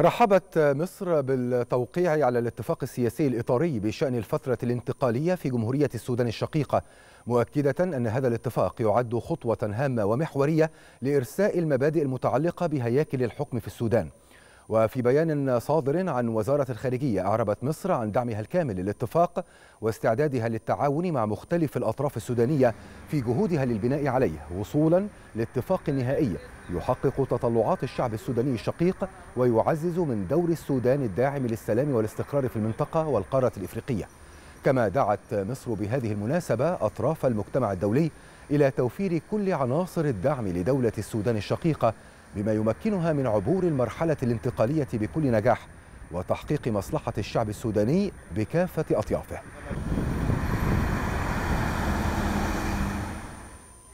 رحبت مصر بالتوقيع على الاتفاق السياسي الإطاري بشأن الفترة الانتقالية في جمهورية السودان الشقيقة مؤكدة أن هذا الاتفاق يعد خطوة هامة ومحورية لإرساء المبادئ المتعلقة بهياكل الحكم في السودان وفي بيان صادر عن وزارة الخارجية أعربت مصر عن دعمها الكامل للاتفاق واستعدادها للتعاون مع مختلف الأطراف السودانية في جهودها للبناء عليه وصولا لاتفاق نهائي يحقق تطلعات الشعب السوداني الشقيق ويعزز من دور السودان الداعم للسلام والاستقرار في المنطقة والقارة الإفريقية كما دعت مصر بهذه المناسبة أطراف المجتمع الدولي إلى توفير كل عناصر الدعم لدولة السودان الشقيقة بما يمكنها من عبور المرحلة الانتقالية بكل نجاح وتحقيق مصلحة الشعب السوداني بكافة أطيافه